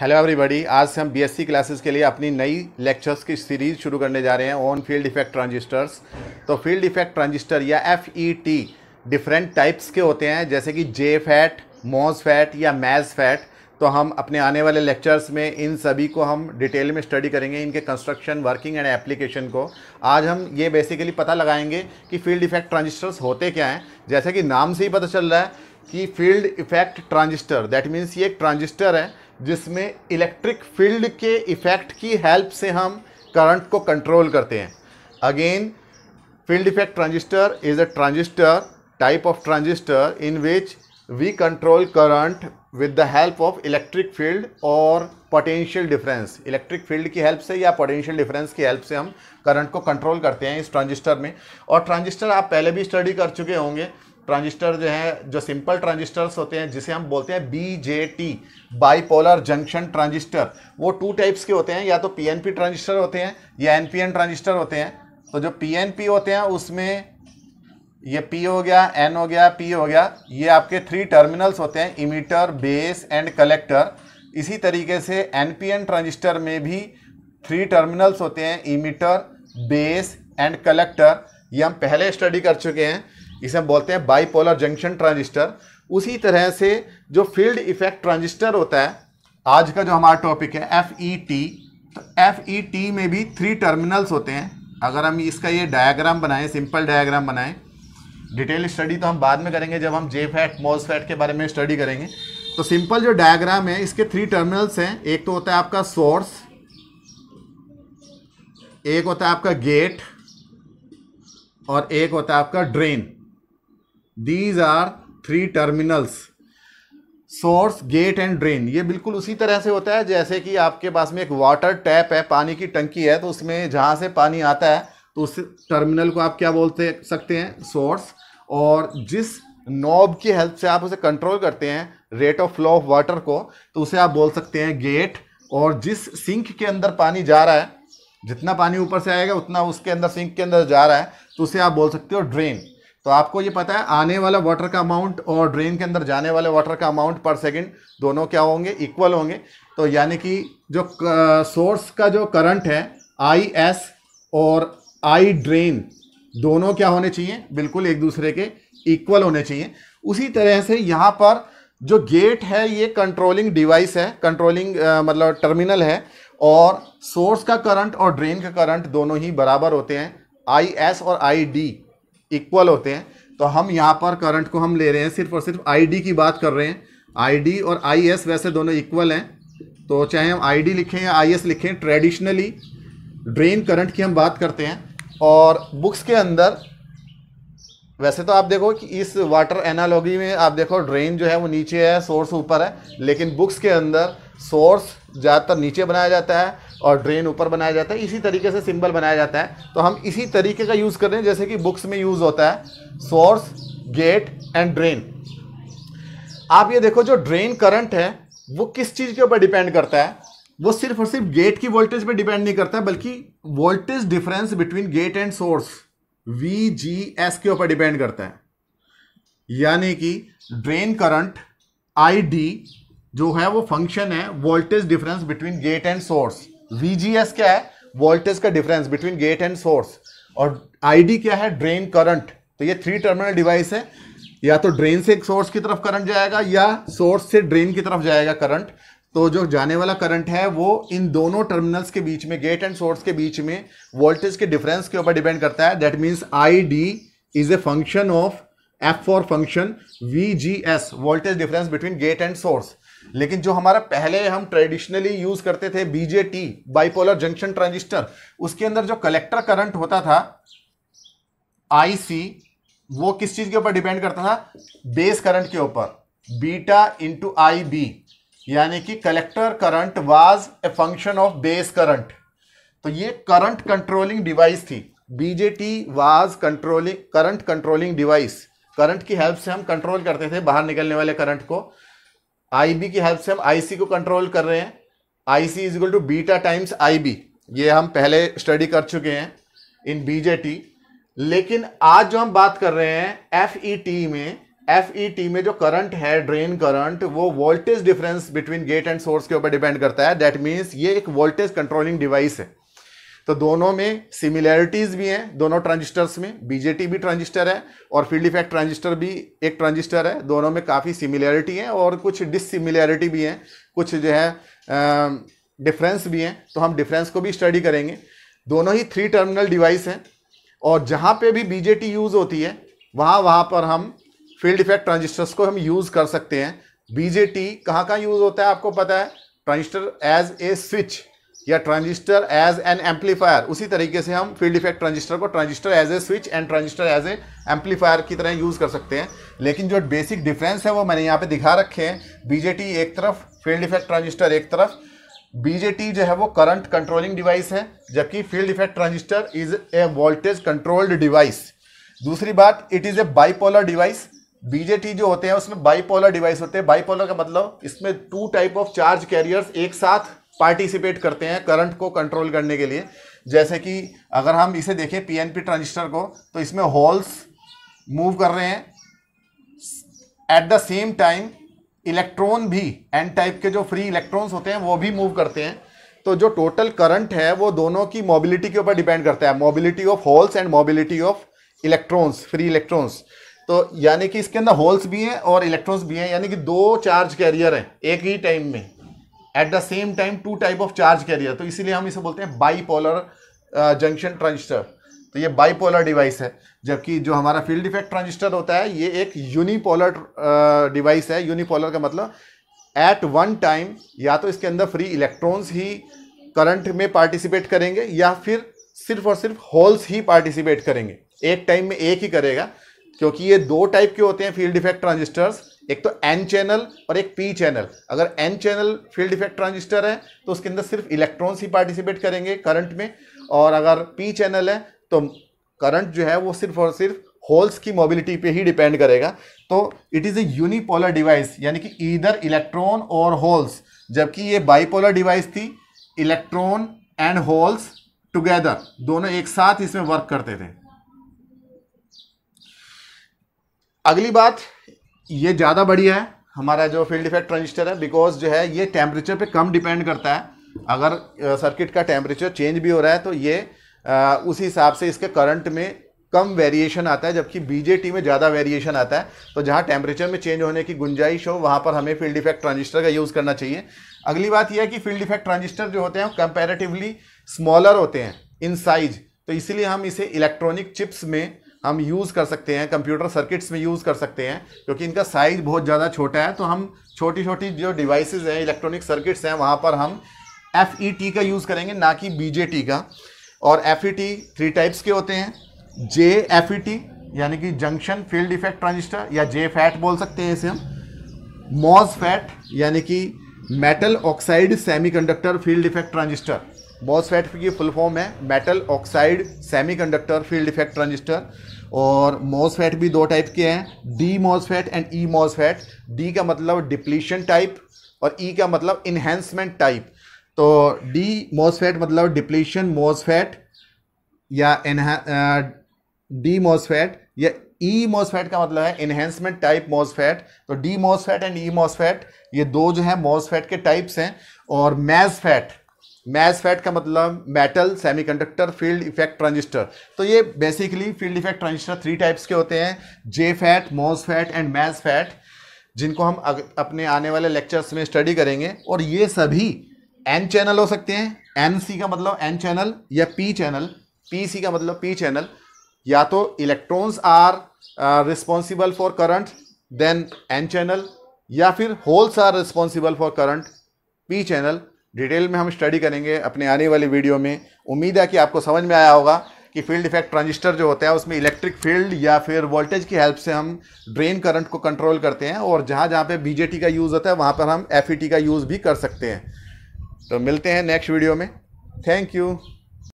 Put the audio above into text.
hello everybody आज से हम बीएससी क्लासेस के लिए अपनी नई लेक्चर्स की सीरीज़ शुरू करने जा रहे हैं ऑन फील्ड इफेक्ट ट्रांजिस्टर्स तो फील्ड इफेक्ट ट्रांजिस्टर या F E T different types के होते हैं जैसे कि जे फैट मोज फैट या मैज फैट तो हम अपने आने वाले लेक्चर्स में इन सभी को हम डिटेल में स्टडी करेंगे इनके कंस्ट्रक्शन वर्किंग एंड एप्लीकेशन को आज हम ये बेसिकली पता लगाएंगे कि फील्ड इफेक्ट ट्रांजिस्टर्स होते क्या हैं जैसे कि नाम से ही पता चल रहा है कि field effect transistor that means ये एक ट्रांजिस्टर है जिसमें इलेक्ट्रिक फील्ड के इफ़ेक्ट की हेल्प से हम करंट को कंट्रोल करते हैं again field effect transistor is a transistor type of transistor in which we control current with the help of electric field और पोटेंशियल डिफरेंस इलेक्ट्रिक फील्ड की help से या पोटेंशियल डिफरेंस की हेल्प से हम करंट को कंट्रोल करते हैं इस ट्रांजिस्टर में और ट्रांजिस्टर आप पहले भी स्टडी कर चुके होंगे ट्रांजिस्टर जो है जो सिंपल ट्रांजिस्टर्स होते हैं जिसे हम बोलते हैं B J T bipolar junction transistor वो टू टाइप्स के होते हैं या तो पी एन पी ट्रांजिस्टर होते हैं या एन पी एन ट्रांजिस्टर होते हैं तो जो पी एन पी होते हैं उसमें ये पी हो गया एन हो गया पी हो गया ये आपके थ्री टर्मिनल्स होते हैं इमीटर बेस एंड कलेक्टर इसी तरीके से एन पी एन ट्रांजिस्टर में भी थ्री टर्मिनल्स होते हैं इमीटर बेस एंड कलेक्टर ये हम पहले स्टडी कर चुके हैं इसे हम बोलते हैं बाईपोलर जंक्शन ट्रांजिस्टर उसी तरह से जो फील्ड इफेक्ट ट्रांजिस्टर होता है आज का जो हमारा टॉपिक है एफ ई टी तो एफ ई टी में भी थ्री टर्मिनल्स होते हैं अगर हम इसका ये डायाग्राम बनाएं सिंपल डायाग्राम बनाएं डिटेल स्टडी तो हम बाद में करेंगे जब हम जे फैट मोज फैट के बारे में स्टडी करेंगे तो सिंपल जो डायाग्राम है इसके थ्री टर्मिनल्स हैं एक तो होता है आपका सोर्स एक होता है आपका गेट और एक होता है आपका drain these are three terminals source gate and drain ये बिल्कुल उसी तरह से होता है जैसे कि आपके पास में एक वाटर टैप है पानी की टंकी है तो उसमें जहाँ से पानी आता है तो उस टर्मिनल को आप क्या बोलते सकते हैं सोर्स और जिस नॉब की हेल्प से आप उसे कंट्रोल करते हैं rate of flow of water को तो उसे आप बोल सकते हैं गेट और जिस सिंक के अंदर पानी जा रहा है जितना पानी ऊपर से आएगा उतना उसके अंदर सिंक के अंदर जा रहा है तो उसे आप बोल सकते हो ड्रेन तो आपको ये पता है आने वाला वाटर का अमाउंट और ड्रेन के अंदर जाने वाले वाटर का अमाउंट पर सेकंड दोनों क्या होंगे इक्वल होंगे तो यानी कि जो सोर्स का जो करंट है आई एस और आई ड्रेन दोनों क्या होने चाहिए बिल्कुल एक दूसरे के इक्वल होने चाहिए उसी तरह से यहाँ पर जो गेट है ये कंट्रोलिंग डिवाइस है कंट्रोलिंग मतलब टर्मिनल है और सोर्स का करंट और ड्रेन का करंट दोनों ही बराबर होते हैं आई एस और आई डी इक्वल होते हैं तो हम यहाँ पर करंट को हम ले रहे हैं सिर्फ और सिर्फ आईडी की बात कर रहे हैं आईडी और आईएस वैसे दोनों इक्वल हैं तो चाहे हम आईडी लिखें या आईएस लिखें ट्रेडिशनली ड्रेन करंट की हम बात करते हैं और बुक्स के अंदर वैसे तो आप देखो कि इस वाटर एनालॉगी में आप देखो ड्रेन जो है वो नीचे है सोर्स ऊपर है लेकिन बुक्स के अंदर सोर्स ज़्यादातर नीचे बनाया जाता है और ड्रेन ऊपर बनाया जाता है इसी तरीके से सिंबल बनाया जाता है तो हम इसी तरीके का यूज़ कर रहे हैं जैसे कि बुक्स में यूज़ होता है सोर्स गेट एंड ड्रेन आप ये देखो जो ड्रेन करंट है वो किस चीज़ के ऊपर डिपेंड करता है वो सिर्फ और सिर्फ गेट की वोल्टेज पर डिपेंड नहीं करता है बल्कि voltage difference between gate and source V G S के ऊपर डिपेंड करता है यानी कि ड्रेन करंट आई डी जो है वो फंक्शन है voltage difference between gate and source VGS क्या है वोल्टेज का difference between gate and source और आईडी क्या है ड्रेन करंट तो ये थ्री टर्मिनल डिवाइस है या तो ड्रेन से सोर्स की तरफ करंट जाएगा या सोर्स से ड्रेन की तरफ जाएगा करंट तो जो जाने वाला करंट है वो इन दोनों टर्मिनल्स के बीच में गेट एंड सोर्स के बीच में वोल्टेज के डिफरेंस के ऊपर डिपेंड करता है that means I D is a function of F for function V G S voltage difference between gate and source लेकिन जो हमारा पहले हम ट्रेडिशनली यूज करते थे बीजेटी बाइपोलर जंक्शन ट्रांजिस्टर उसके अंदर जो कलेक्टर करंट होता था आईसी वो किस चीज के ऊपर डिपेंड करता था बेस करंट के ऊपर बीटा इंटू आई बी यानी कि collector current was a function of base current तो ये करंट कंट्रोलिंग डिवाइस थी BJT was controlling current controlling device current की हेल्प से हम कंट्रोल करते थे बाहर निकलने वाले करंट को आईबी की हेल्प से हम आईसी को कंट्रोल कर रहे हैं IC is equal to beta times IB ये हम पहले स्टडी कर चुके हैं इन बीजेटी लेकिन आज जो हम बात कर रहे हैं टी e में टी e में जो करंट है ड्रेन करंट वो voltage difference between gate and source के ऊपर डिपेंड करता है दैट मीन्स ये एक वोल्टेज कंट्रोलिंग डिवाइस है तो दोनों में सिमिलैरिटीज भी हैं दोनों ट्रांजिस्टर्स में बीजेटी भी ट्रांजिस्टर है और फील्ड इफेक्ट ट्रांजिस्टर भी एक ट्रांजिस्टर है दोनों में काफ़ी सिमिलैरिटी है और कुछ डिसिमिलैरिटी भी हैं कुछ जो है डिफरेंस भी हैं तो हम डिफरेंस को भी स्टडी करेंगे दोनों ही थ्री टर्मिनल डिवाइस हैं और जहाँ पर भी बीजेटी यूज़ होती है वहाँ वहाँ पर हम फील्ड इफेक्ट ट्रांजिस्टर्स को हम यूज़ कर सकते हैं बीजेटी कहाँ कहाँ यूज़ होता है आपको पता है ट्रांजिस्टर एज ए स्विच या ट्रांजिस्टर एज एन एम्पलीफायर उसी तरीके से हम फील्ड इफेक्ट ट्रांजिस्टर को transistor as a switch and transistor as a amplifier की तरह यूज़ कर सकते हैं लेकिन जो बेसिक डिफरेंस है वो मैंने यहाँ पे दिखा रखे हैं बीजेटी एक तरफ फील्ड इफेक्ट ट्रांजिस्टर एक तरफ बीजेटी जो है वो करंट कंट्रोलिंग डिवाइस है जबकि field effect transistor is a voltage controlled device दूसरी बात it is a bipolar device BJT जो होते हैं उसमें बाईपोलर डिवाइस होते हैं बाईपोलर का मतलब इसमें two type of charge carriers एक साथ पार्टिसिपेट करते हैं करंट को कंट्रोल करने के लिए जैसे कि अगर हम इसे देखें पीएनपी ट्रांजिस्टर को तो इसमें होल्स मूव कर रहे हैं at the same time electron भी एन टाइप के जो फ्री इलेक्ट्रॉन्स होते हैं वो भी मूव करते हैं तो जो टोटल करंट है वो दोनों की मोबिलिटी के ऊपर डिपेंड करता है mobility of holes and mobility of electrons free electrons तो यानी कि इसके अंदर होल्स भी हैं और इलेक्ट्रॉन्स भी हैं यानी कि दो चार्ज कैरियर हैं एक ही टाइम में at the same time two type of charge carrier तो इसीलिए हम इसे बोलते हैं बाईपोलर जंक्शन ट्रांजिस्टर तो ये बाईपोलर डिवाइस है जबकि जो हमारा फील्ड इफेक्ट ट्रांजिस्टर होता है ये एक यूनिपोलर डिवाइस uh, है यूनिपोलर का मतलब एट वन टाइम या तो इसके अंदर फ्री इलेक्ट्रॉन्स ही करंट में पार्टिसिपेट करेंगे या फिर सिर्फ और सिर्फ होल्स ही पार्टिसिपेट करेंगे एक टाइम में एक ही करेगा क्योंकि ये दो टाइप के होते हैं फील्ड इफेक्ट ट्रांजिस्टर्स एक तो एन चैनल और एक पी चैनल अगर N channel field effect transistor है तो उसके अंदर सिर्फ इलेक्ट्रॉन्स ही पार्टिसिपेट करेंगे करंट में और अगर पी चैनल है तो करंट जो है वो सिर्फ और सिर्फ होल्स की मोबिलिटी पे ही डिपेंड करेगा तो it is a unipolar device यानी कि ईदर इलेक्ट्रॉन और होल्स जबकि ये बाईपोलर डिवाइस थी इलेक्ट्रॉन एंड होल्स टुगेदर दोनों एक साथ इसमें वर्क करते थे अगली बात ये ज़्यादा बढ़िया है हमारा जो फील्ड इफेक्ट ट्रांजिस्टर है बिकॉज जो है ये टेम्परेचर पे कम डिपेंड करता है अगर सर्किट का टेम्परेचर चेंज भी हो रहा है तो ये आ, उसी हिसाब से इसके करंट में कम वेरिएशन आता है जबकि बीजेटी में ज़्यादा वेरिएशन आता है तो जहाँ टेम्परेचर में चेंज होने की गुंजाइश हो वहाँ पर हमें फील्ड इफेक्ट ट्रांजिस्टर का यूज़ करना चाहिए अगली बात यह है कि फील्ड इफेक्ट ट्रांजिस्टर जो होते हैं कंपेरेटिवली स्मॉलर होते हैं इन साइज तो इसलिए हम इसे इलेक्ट्रॉनिक चिप्स में हम यूज़ कर सकते हैं कंप्यूटर सर्किट्स में यूज़ कर सकते हैं क्योंकि इनका साइज़ बहुत ज़्यादा छोटा है तो हम छोटी छोटी जो डिवाइसेस हैं इलेक्ट्रॉनिक सर्किट्स हैं वहाँ पर हम एफ ई टी का यूज़ करेंगे ना कि बी जे टी का और F E T three types के होते हैं जे एफ ई टी यानी कि जंक्शन फील्ड इफेक्ट ट्रांजिस्टर या जे फैट बोल सकते हैं इसे हम मॉज फैट यानी कि metal oxide semiconductor field effect transistor MOSFET की फुल फॉर्म है metal oxide semiconductor field effect transistor और मॉसफेट भी दो टाइप के हैं D MOSFET and E e MOSFET D का मतलब डिप्लीशन टाइप और ई e का मतलब इन्हेंसमेंट टाइप तो डी मॉसफेट मतलब डिप्लीशन मॉसफेट या डी मॉसफेट या ई e मॉसफेट का मतलब है इन्हेंसमेंट टाइप मॉसफेट तो D MOSFET and E e MOSFET ये दो जो है मॉसफेट के टाइप्स हैं और मैसफेट मैस फैट का मतलब metal semiconductor field effect transistor तो ये basically field effect transistor three types के होते हैं JFET MOSFET and MESFET जिनको हम अपने आने वाले लेक्चर्स में स्टडी करेंगे और ये सभी एन चैनल हो सकते हैं एन सी का मतलब एन चैनल या पी चैनल पी सी का मतलब पी चैनल या तो electrons are responsible for current then N channel या फिर holes are responsible for current P channel detail में हम स्टडी करेंगे अपने आने वाले वीडियो में उम्मीद है कि आपको समझ में आया होगा कि फील्ड इफेक्ट ट्रांजिस्टर जो होता है उसमें इलेक्ट्रिक फील्ड या फिर वोल्टेज की हेल्प से हम ड्रेन करंट को कंट्रोल करते हैं और जहाँ जहाँ पे बीजेटी का यूज़ होता है वहाँ पर हम एफ e का यूज़ भी कर सकते हैं तो मिलते हैं नेक्स्ट वीडियो में थैंक यू